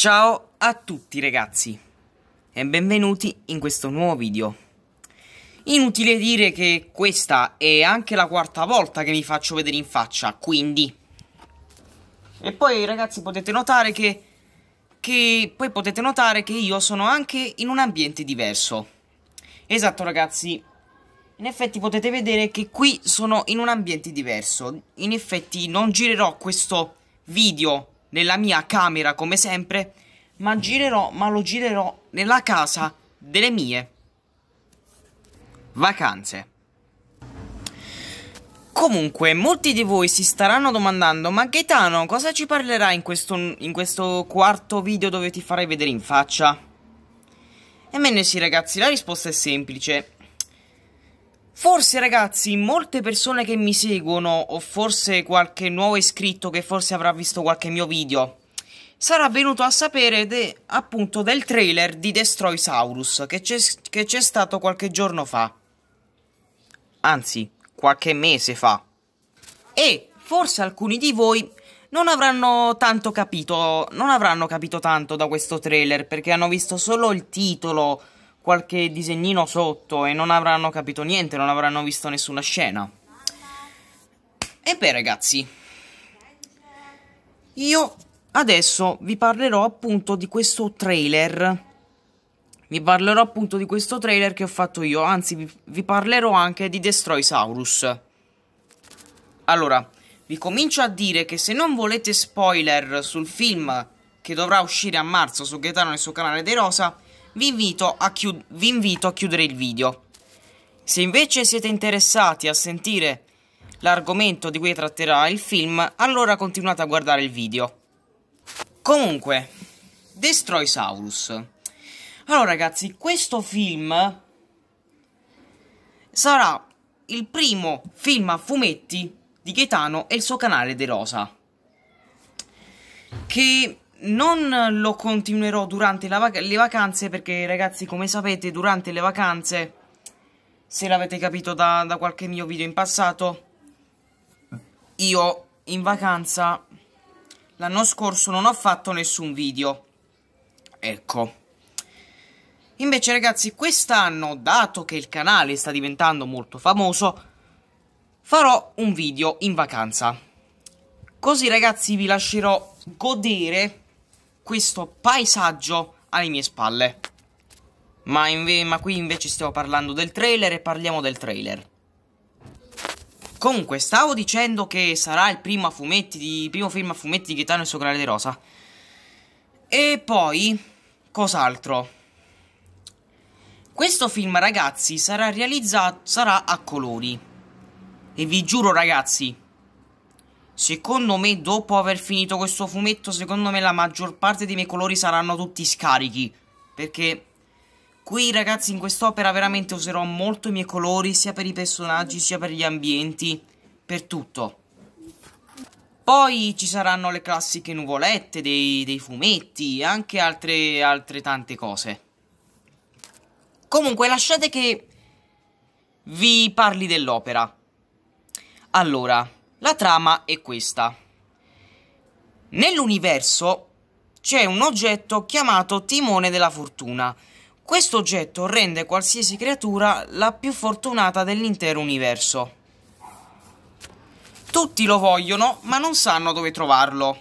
Ciao a tutti ragazzi e benvenuti in questo nuovo video. Inutile dire che questa è anche la quarta volta che mi faccio vedere in faccia, quindi... E poi ragazzi potete notare che... che poi potete notare che io sono anche in un ambiente diverso. Esatto ragazzi, in effetti potete vedere che qui sono in un ambiente diverso. In effetti non girerò questo video nella mia camera come sempre, ma girerò, ma lo girerò nella casa delle mie vacanze. Comunque, molti di voi si staranno domandando, ma Gaetano cosa ci parlerà in questo, in questo quarto video dove ti farai vedere in faccia? Ebbene sì ragazzi, la risposta è semplice. Forse ragazzi, molte persone che mi seguono o forse qualche nuovo iscritto che forse avrà visto qualche mio video sarà venuto a sapere de, appunto del trailer di Destroysaurus che c'è stato qualche giorno fa. Anzi, qualche mese fa. E forse alcuni di voi non avranno tanto capito, non avranno capito tanto da questo trailer perché hanno visto solo il titolo qualche disegnino sotto e non avranno capito niente, non avranno visto nessuna scena. E beh ragazzi, io adesso vi parlerò appunto di questo trailer. Vi parlerò appunto di questo trailer che ho fatto io, anzi vi, parlerò anche di Destroysaurus. Allora, vi comincio a dire che se non volete spoiler sul film che dovrà uscire a marzo su Gaetano nel suo canale De Rosa, vi invito a, chiud- vi invito a chiudere il video. Se invece siete interessati a sentire l'argomento di cui tratterà il film, allora continuate a guardare il video. Comunque, Destroy Saurus. Allora ragazzi, questo film sarà il primo film a fumetti di Gaetano e il suo canale De Rosa. Che non lo continuerò durante vac le vacanze perché ragazzi come sapete durante le vacanze se l'avete capito da, da qualche mio video in passato io in vacanza l'anno scorso non ho fatto nessun video ecco invece ragazzi quest'anno dato che il canale sta diventando molto famoso farò un video in vacanza così ragazzi vi lascerò godere questo paesaggio alle mie spalle. Ma, inve ma qui invece stiamo parlando del trailer e parliamo del trailer. Comunque, stavo dicendo che sarà il primo, di, primo film a fumetti di Gaetano e il suo canale di rosa. E poi, cos'altro? Questo film, ragazzi, sarà realizzato sarà a colori. E vi giuro, ragazzi, Secondo me, dopo aver finito questo fumetto, secondo me la maggior parte dei miei colori saranno tutti scarichi. Perché qui, ragazzi, in quest'opera veramente userò molto i miei colori, sia per i personaggi, sia per gli ambienti, per tutto. Poi ci saranno le classiche nuvolette dei, dei fumetti e anche altre, altre tante cose. Comunque, lasciate che vi parli dell'opera. Allora, la trama è questa. Nell'universo c'è un oggetto chiamato timone della fortuna. Questo oggetto rende qualsiasi creatura la più fortunata dell'intero universo. Tutti lo vogliono, ma non sanno dove trovarlo.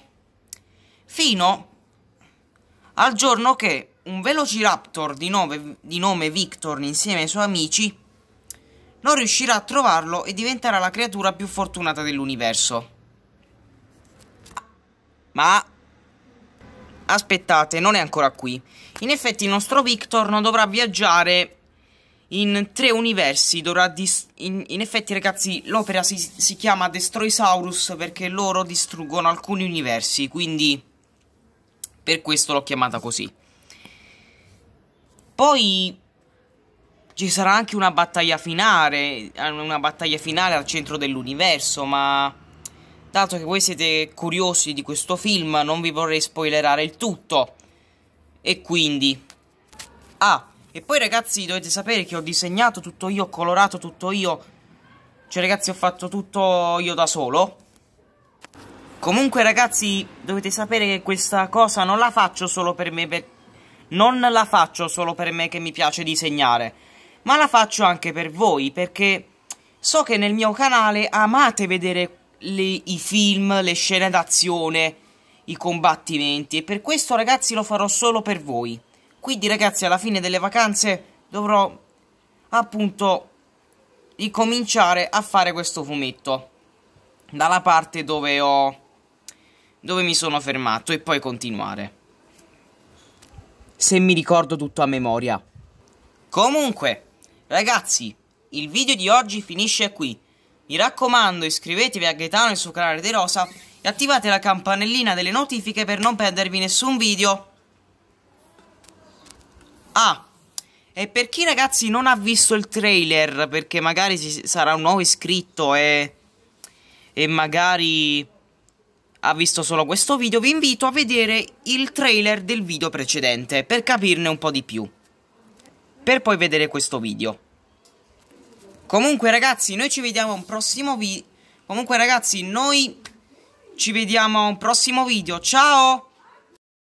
Fino al giorno che un velociraptor di nome, di nome Victor insieme ai suoi amici non riuscirà a trovarlo e diventerà la creatura più fortunata dell'universo. Ma... Aspettate, non è ancora qui. In effetti il nostro Victor non dovrà viaggiare in tre universi. Dovrà dis- in, in effetti, ragazzi, l'opera si, si chiama Destroysaurus perché loro distruggono alcuni universi. Quindi, per questo l'ho chiamata così. Poi ci sarà anche una battaglia finale, eh, una battaglia finale al centro dell'universo, ma dato che voi siete curiosi di questo film, non vi vorrei spoilerare il tutto. E quindi Ah, e poi ragazzi, dovete sapere che ho disegnato tutto io, ho colorato tutto io. Cioè ragazzi, ho fatto tutto io da solo. Comunque ragazzi, dovete sapere che questa cosa non la faccio solo per me, per... non la faccio solo per me che mi piace disegnare ma la faccio anche per voi perché so che nel mio canale amate vedere le, i film, le scene d'azione, i combattimenti e per questo ragazzi lo farò solo per voi. Quindi ragazzi alla fine delle vacanze dovrò appunto ricominciare a fare questo fumetto dalla parte dove ho dove mi sono fermato e poi continuare. Se mi ricordo tutto a memoria. Comunque Ragazzi, il video di oggi finisce qui. Mi raccomando, iscrivetevi a Gaetano e il suo canale De Rosa e attivate la campanellina delle notifiche per non perdervi nessun video. Ah, e per chi ragazzi non ha visto il trailer, perché magari si sarà un nuovo iscritto e, e magari ha visto solo questo video, vi invito a vedere il trailer del video precedente per capirne un po' di più per poi vedere questo video. Comunque ragazzi, noi ci vediamo a un prossimo video. Comunque ragazzi, noi ci vediamo a un prossimo video. Ciao!